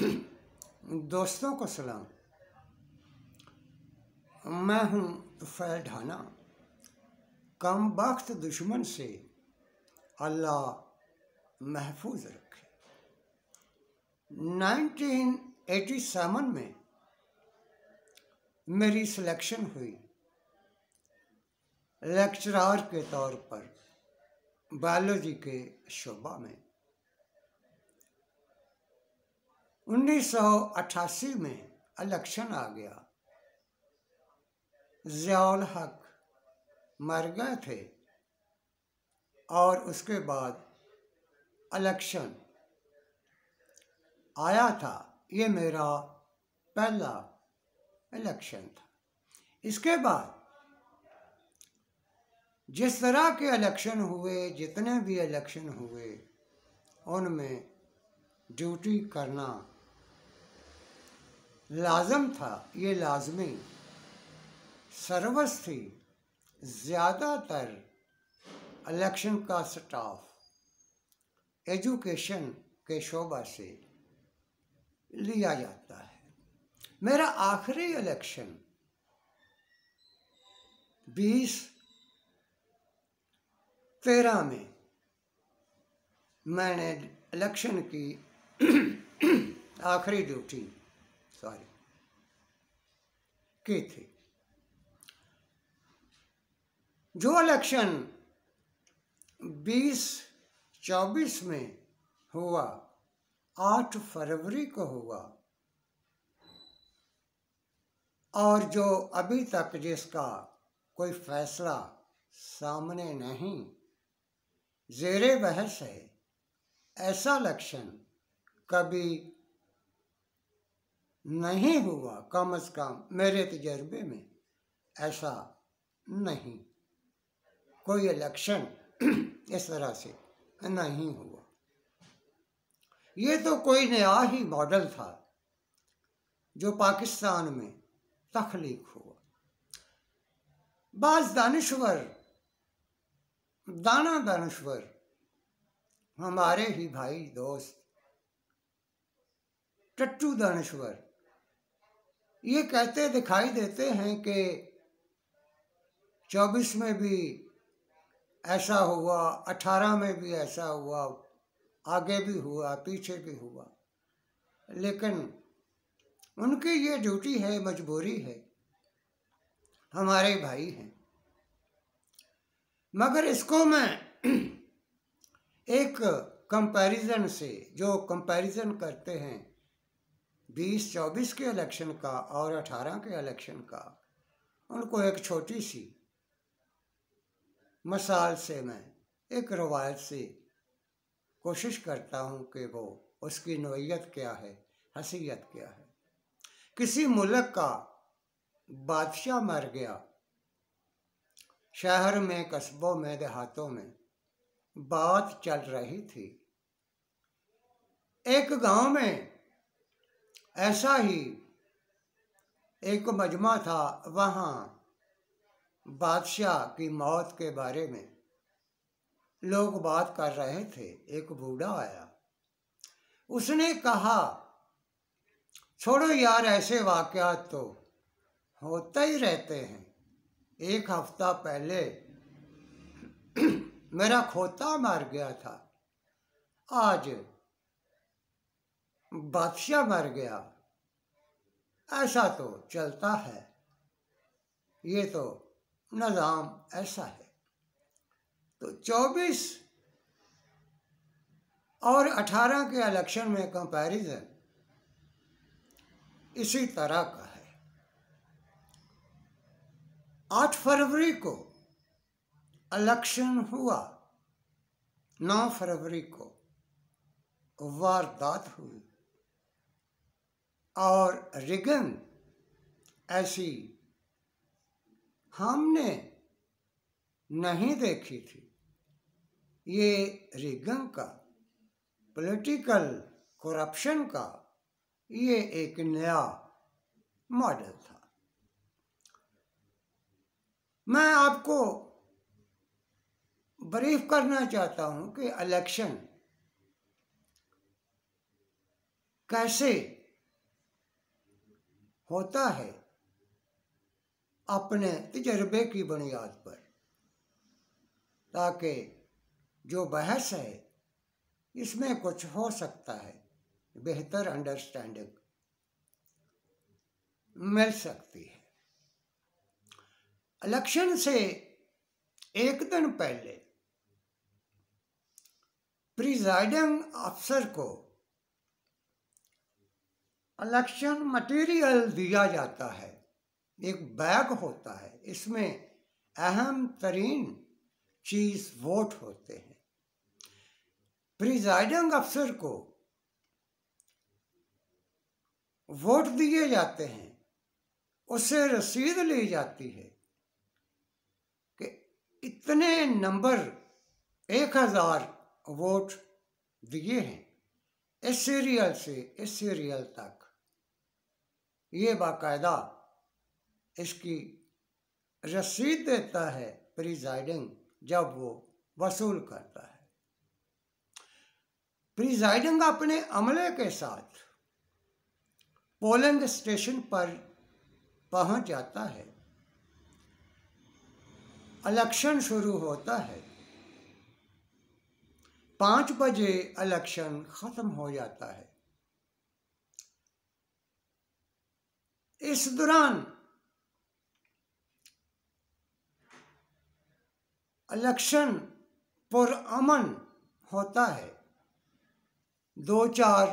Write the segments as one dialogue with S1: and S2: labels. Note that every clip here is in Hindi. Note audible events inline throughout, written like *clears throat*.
S1: *clears throat* दोस्तों को सलाम मैं हूं फैल ढाना कम वक्त दुश्मन से अल्लाह महफूज रखे 1987 में मेरी सिलेक्शन हुई लेक्चरार के तौर पर बायोलॉजी के शोबा में 1988 में इलेक्शन आ गया ज़ियाल हक मर गए थे और उसके बाद इलेक्शन आया था ये मेरा पहला इलेक्शन था इसके बाद जिस तरह के इलेक्शन हुए जितने भी इलेक्शन हुए उनमें ड्यूटी करना लाजम था ये लाजमी सर्वस थी ज़्यादातर इलेक्शन का स्टाफ एजुकेशन के शोबा से लिया जाता है मेरा आखिरी इलेक्शन 20 तेरह में मैंने इलेक्शन की *clears throat* आखिरी ड्यूटी सॉरी के थे जो इलेक्शन चौबीस में हुआ 8 फरवरी को हुआ और जो अभी तक जिसका कोई फैसला सामने नहीं जेरे बहस है ऐसा लक्षण कभी नहीं हुआ कम अज कम मेरे तजर्बे में ऐसा नहीं कोई इलेक्शन *clears throat* इस तरह से नहीं हुआ ये तो कोई नया ही मॉडल था जो पाकिस्तान में तख्लीक हुआ बाज दानश्वर दाना दानश्वर हमारे ही भाई दोस्त टट्टू दानश्वर ये कहते दिखाई देते हैं कि चौबीस में भी ऐसा हुआ अठारह में भी ऐसा हुआ आगे भी हुआ पीछे भी हुआ लेकिन उनकी ये ड्यूटी है मजबूरी है हमारे भाई हैं मगर इसको मैं *clears throat* एक कंपैरिजन से जो कंपैरिजन करते हैं बीस चौबीस के इलेक्शन का और अठारह के इलेक्शन का उनको एक छोटी सी मसाल से मैं एक रवायत से कोशिश करता हूँ कि वो उसकी नोयत क्या है हसीयत क्या है किसी मुल्क का बादशाह मर गया शहर में कस्बों में देहातों में बात चल रही थी एक गांव में ऐसा ही एक मजमा था वहाँ बादशाह की मौत के बारे में लोग बात कर रहे थे एक बूढ़ा आया उसने कहा छोड़ो यार ऐसे वाक़ात तो होते ही रहते हैं एक हफ्ता पहले *clears throat* मेरा खोता मर गया था आज बादशाह मर गया ऐसा तो चलता है ये तो निज़ाम ऐसा है तो 24 और 18 के इलेक्शन में कंपैरिजन इसी तरह का है 8 फरवरी को इलेक्शन हुआ 9 फरवरी को वारदात हुई और रिगन ऐसी हमने नहीं देखी थी ये रिगन का पॉलिटिकल करप्शन का ये एक नया मॉडल था मैं आपको ब्रीफ करना चाहता हूं कि इलेक्शन कैसे होता है अपने तजर्बे की बुनियाद पर ताकि जो बहस है इसमें कुछ हो सकता है बेहतर अंडरस्टैंडिंग मिल सकती है इलेक्शन से एक दिन पहले प्रिजाइडिंग अफसर को इलेक्शन मटेरियल दिया जाता है एक बैग होता है इसमें अहम तरीन चीज़ वोट होते हैं प्रिजाइडिंग अफसर को वोट दिए जाते हैं उसे रसीद ली जाती है कि इतने नंबर एक हज़ार वोट दिए हैं इस सीरियल से इस सीरियल तक ये बाकायदा इसकी रसीद देता है प्रिजाइडिंग जब वो वसूल करता है प्रिजाइडिंग अपने अमले के साथ पोलिंग स्टेशन पर पहुंच जाता है इलेक्शन शुरू होता है पाँच बजे इलेक्शन ख़त्म हो जाता है इस दौरान इलेक्शन अमन होता है दो चार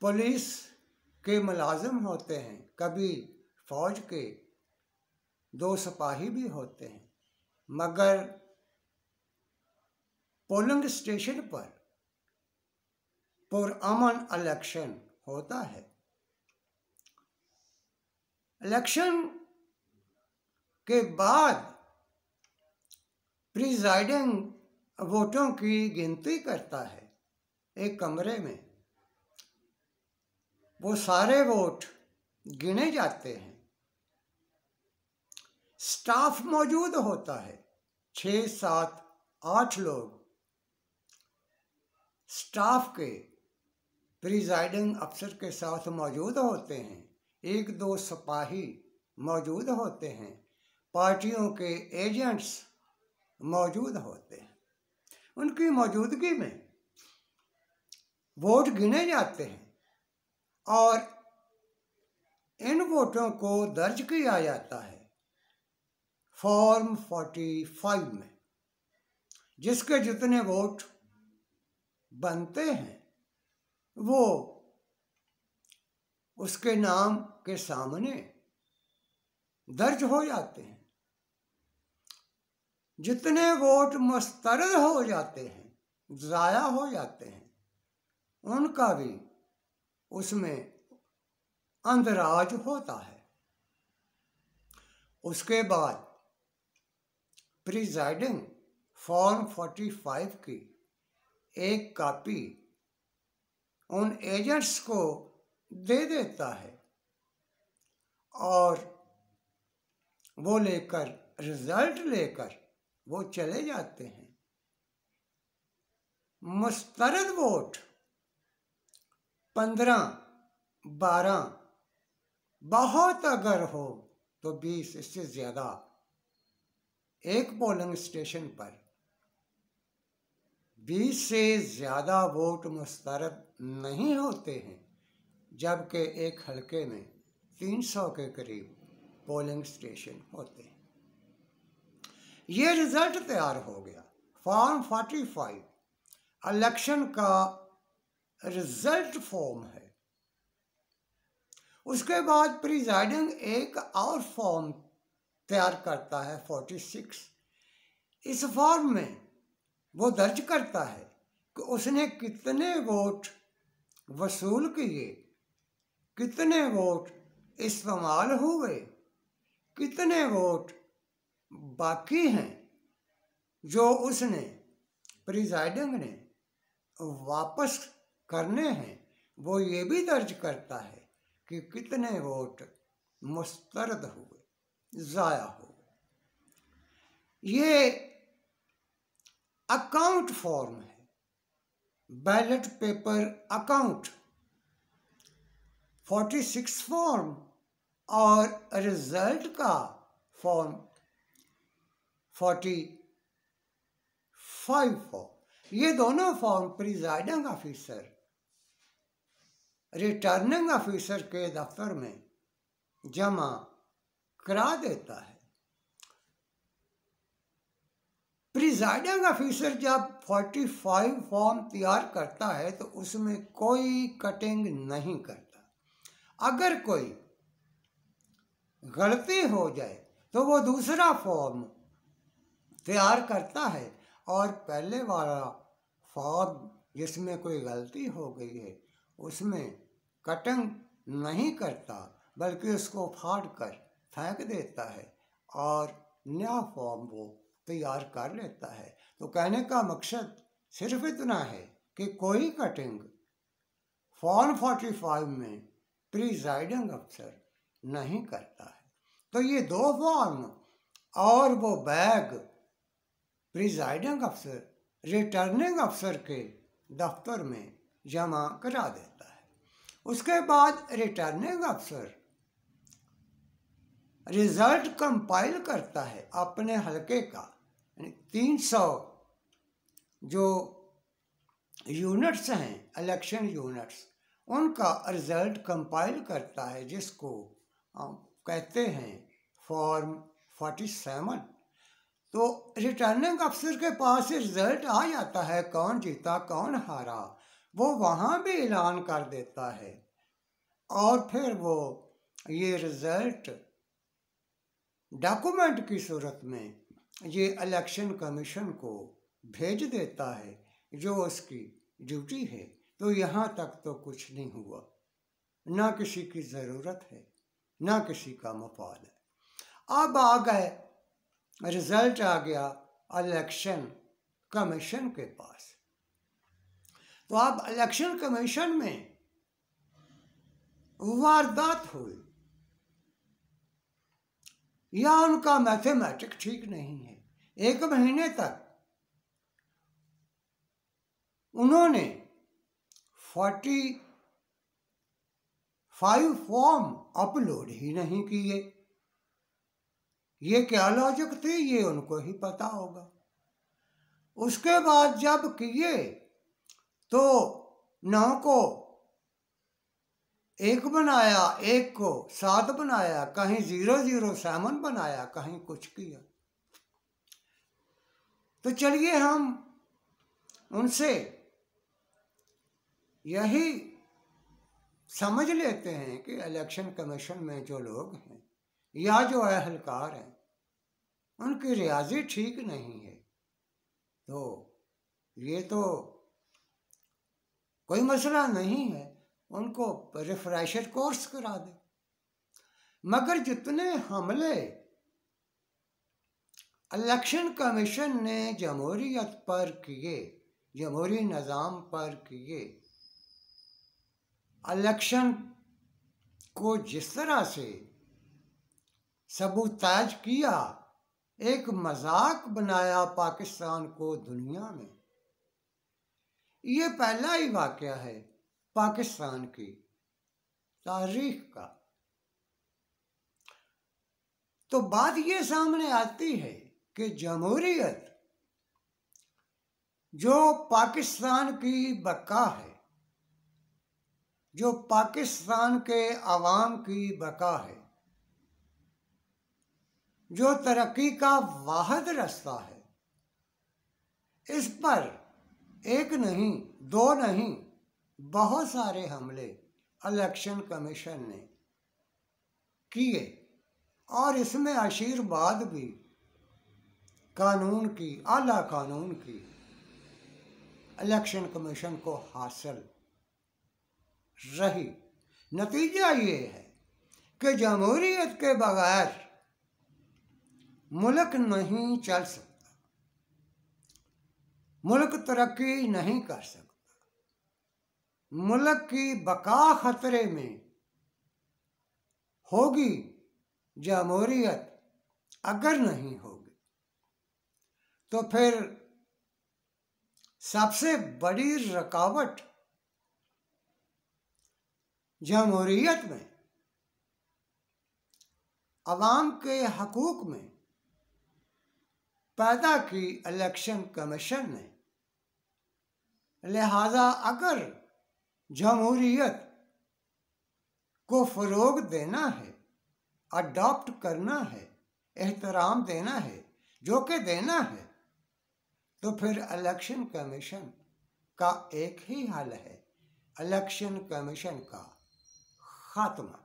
S1: पुलिस के मुलाजम होते हैं कभी फौज के दो सिपाही भी होते हैं मगर पोलिंग स्टेशन पर पुरअमन इलेक्शन होता है इलेक्शन के बाद प्रिजाइडिंग वोटों की गिनती करता है एक कमरे में वो सारे वोट गिने जाते हैं स्टाफ मौजूद होता है छ सात आठ लोग स्टाफ के प्रिजाइडिंग अफसर के साथ मौजूद होते हैं एक दो सिपाही मौजूद होते हैं पार्टियों के एजेंट्स मौजूद होते हैं उनकी मौजूदगी में वोट गिने जाते हैं और इन वोटों को दर्ज किया जाता है फॉर्म फोर्टी फाइव में जिसके जितने वोट बनते हैं वो उसके नाम के सामने दर्ज हो जाते हैं जितने वोट मुस्तरद हो जाते हैं ज़ाया हो जाते हैं उनका भी उसमें अंदराज होता है उसके बाद प्रिजाइडिंग फॉर्म 45 की एक कापी उन एजेंट्स को दे देता है और वो लेकर रिजल्ट लेकर वो चले जाते हैं मुस्तरद वोट पंद्रह बारह बहुत अगर हो तो बीस इससे ज़्यादा एक पोलिंग स्टेशन पर बीस से ज़्यादा वोट मुस्तरद नहीं होते हैं जबकि एक हलके में 300 के करीब पोलिंग स्टेशन होते हैं ये रिज़ल्ट तैयार हो गया फॉर्म 45 इलेक्शन का रिज़ल्ट फॉर्म है उसके बाद प्रिजाइडिंग एक और फॉर्म तैयार करता है 46 इस फॉर्म में वो दर्ज करता है कि उसने कितने वोट वसूल किए कितने वोट इस्तेमाल हुए कितने वोट बाकी हैं जो उसने प्रिजाइडिंग ने वापस करने हैं वो ये भी दर्ज करता है कि कितने वोट मुस्तरद हुए ज़ाया हुए ये अकाउंट फॉर्म है ballot paper account forty six form और रिजल्ट का फॉर्म फोर्टी फाइव फॉर्म ये दोनों form presiding officer returning officer के दफ्तर में जमा करा देता है प्रिजाइडिंग ऑफिसर जब फोर्टी फाइव फॉर्म तैयार करता है तो उसमें कोई कटिंग नहीं करता अगर कोई गलती हो जाए तो वो दूसरा फॉर्म तैयार करता है और पहले वाला फॉर्म जिसमें कोई गलती हो गई है उसमें कटिंग नहीं करता बल्कि उसको फाड़ कर फेंक देता है और नया फॉर्म वो तैयार कर लेता है तो कहने का मकसद सिर्फ इतना है कि कोई कटिंग फॉर्म फोर्टी फाइव में प्रिजाइडिंग अफसर नहीं करता है तो ये दो फॉर्म और वो बैग प्रिजाइडिंग अफसर रिटर्निंग अफसर के दफ्तर में जमा करा देता है उसके बाद रिटर्निंग अफसर रिजल्ट कंपाइल करता है अपने हलके का तीन सौ जो यूनिट्स हैं इलेक्शन यूनिट्स उनका रिज़ल्ट कंपाइल करता है जिसको कहते हैं फॉर्म फोर्टी सेवन तो रिटर्निंग अफसर के पास रिज़ल्ट आ जाता है कौन जीता कौन हारा वो वहाँ भी ऐलान कर देता है और फिर वो ये रिज़ल्ट डॉक्यूमेंट की सूरत में ये इलेक्शन कमीशन को भेज देता है जो उसकी ड्यूटी है तो यहाँ तक तो कुछ नहीं हुआ ना किसी की ज़रूरत है ना किसी का मफाद है अब आ गए रिजल्ट आ गया इलेक्शन कमीशन के पास तो अब इलेक्शन कमीशन में वारदात हुई या उनका मैथमेटिक ठीक नहीं है एक महीने तक उन्होंने फोर्टी फाइव फॉर्म अपलोड ही नहीं किए ये क्या लॉजिक थे ये उनको ही पता होगा उसके बाद जब किए तो नौ को एक बनाया एक को सात बनाया कहीं जीरो जीरो सेवन बनाया कहीं कुछ किया तो चलिए हम उनसे यही समझ लेते हैं कि इलेक्शन कमीशन में जो लोग हैं या जो अहलकार हैं उनकी रियाजी ठीक नहीं है तो ये तो कोई मसला नहीं है उनको रिफ्रेशर कोर्स करा दे मगर जितने हमले इलेक्शन कमीशन ने जमहूरीत पर किए जमहूरी निज़ाम पर किए इलेक्शन को जिस तरह से सबूताज किया एक मजाक बनाया पाकिस्तान को दुनिया में ये पहला ही वाक़ है पाकिस्तान की तारीख का तो बात ये सामने आती है कि जमहूरियत जो पाकिस्तान की बका है जो पाकिस्तान के आवाम की बका है जो तरक्की का वाहद रास्ता है इस पर एक नहीं दो नहीं बहुत सारे हमले इलेक्शन कमीशन ने किए और इसमें आशीर्वाद भी कानून की आला कानून की इलेक्शन कमीशन को हासिल रही नतीजा ये है कि जमहूरीत के बगैर मुल्क नहीं चल सकता मुल्क तरक्की नहीं कर सकता मुल्क की बका खतरे में होगी जमहूरीत अगर नहीं होगी तो फिर सबसे बड़ी रुकावट जमहूरीत में आवाम के हकूक में पैदा की इलेक्शन कमीशन ने लिहाजा अगर जमहूरीत को फ़रोग देना है अडॉप्ट करना है एहतराम देना है जो कि देना है तो फिर इलेक्शन कमीशन का एक ही हल है इलेक्शन कमीशन का खात्मा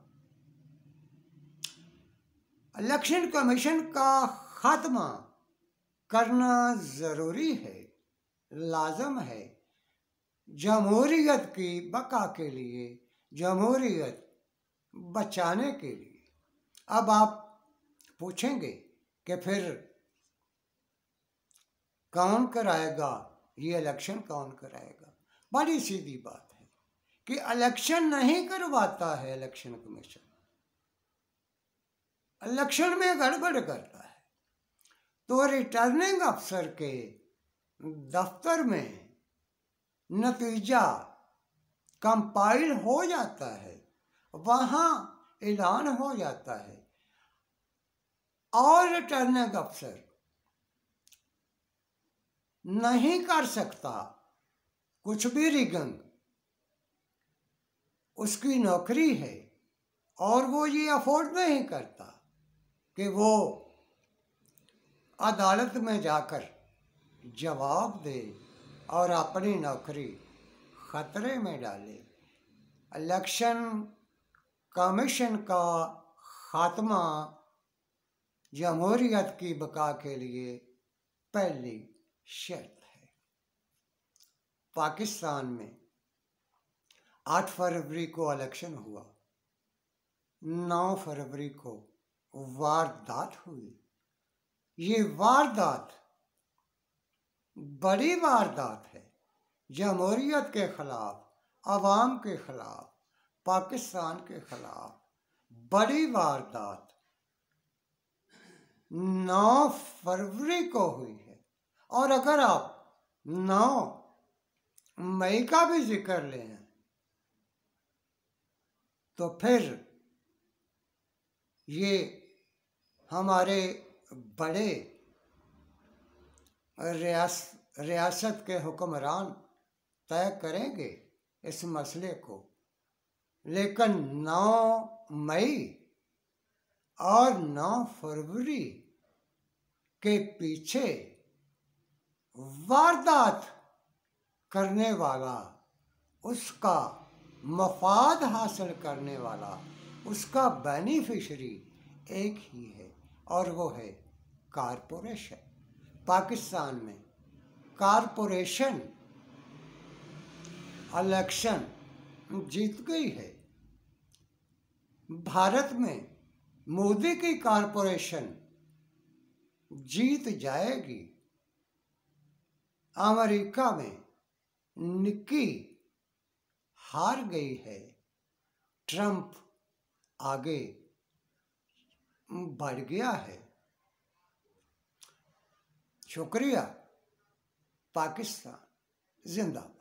S1: इलेक्शन कमीशन का खात्मा करना ज़रूरी है लाजम है जमहूरीत की बका के लिए जमहूरीत बचाने के लिए अब आप पूछेंगे कि फिर कौन कराएगा ये इलेक्शन कौन कराएगा बड़ी सीधी बात कि इलेक्शन नहीं करवाता है इलेक्शन कमीशन इलेक्शन में गड़बड़ करता है तो रिटर्निंग अफसर के दफ्तर में नतीजा कंपाइल हो जाता है वहाँ ऐलान हो जाता है और रिटर्निंग अफसर नहीं कर सकता कुछ भी रिगंग उसकी नौकरी है और वो ये अफोर्ड नहीं करता कि वो अदालत में जाकर जवाब दे और अपनी नौकरी ख़तरे में डाले इलेक्शन कमीशन का खात्मा जमहूरियत की बका के लिए पहली शर्त है पाकिस्तान में आठ फरवरी को इलेक्शन हुआ नौ फरवरी को वारदात हुई ये वारदात बड़ी वारदात है जमहूरीत के ख़िलाफ़ आवाम के ख़िलाफ़ पाकिस्तान के ख़िलाफ़ बड़ी वारदात नौ फरवरी को हुई है और अगर आप नौ मई का भी जिक्र लें तो फिर ये हमारे बड़े रियास रियासत के हुक्मरान तय करेंगे इस मसले को लेकिन 9 मई और 9 फरवरी के पीछे वारदात करने वाला उसका मफाद हासिल करने वाला उसका बेनिफिशरी एक ही है और वो है कारपोरेशन पाकिस्तान में कारपोरेशन इलेक्शन जीत गई है भारत में मोदी की कारपोरेशन जीत जाएगी अमेरिका में निक्की हार गई है ट्रंप आगे बढ़ गया है शुक्रिया पाकिस्तान जिंदा